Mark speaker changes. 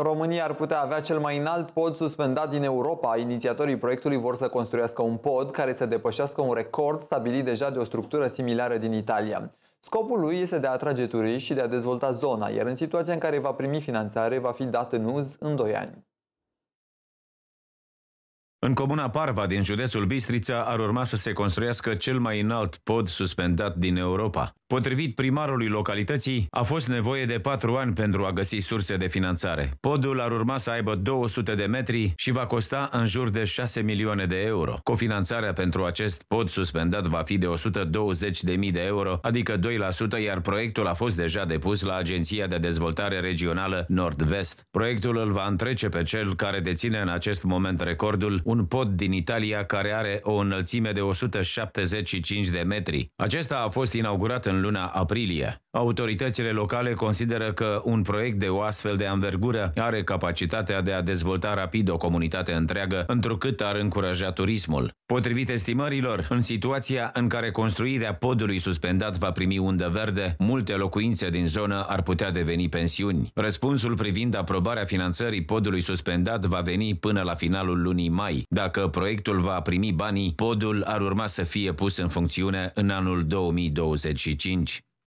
Speaker 1: România ar putea avea cel mai înalt pod suspendat din Europa. Inițiatorii proiectului vor să construiască un pod care să depășească un record stabilit deja de o structură similară din Italia. Scopul lui este de a atrage turiști și de a dezvolta zona, iar în situația în care va primi finanțare va fi dat în uz în 2 ani.
Speaker 2: În comuna Parva din județul Bistrița ar urma să se construiască cel mai înalt pod suspendat din Europa. Potrivit primarului localității, a fost nevoie de patru ani pentru a găsi surse de finanțare. Podul ar urma să aibă 200 de metri și va costa în jur de 6 milioane de euro. Cofinanțarea pentru acest pod suspendat va fi de 120 de mii de euro, adică 2%, iar proiectul a fost deja depus la Agenția de Dezvoltare Regională Nord-Vest. Proiectul îl va întrece pe cel care deține în acest moment recordul un pod din Italia care are o înălțime de 175 de metri. Acesta a fost inaugurat în luna aprilie. Autoritățile locale consideră că un proiect de o astfel de anvergură are capacitatea de a dezvolta rapid o comunitate întreagă, întrucât ar încuraja turismul. Potrivit estimărilor, în situația în care construirea podului suspendat va primi undă verde, multe locuințe din zonă ar putea deveni pensiuni. Răspunsul privind aprobarea finanțării podului suspendat va veni până la finalul lunii mai. Dacă proiectul va primi banii, podul ar urma să fie pus în funcțiune în anul 2025.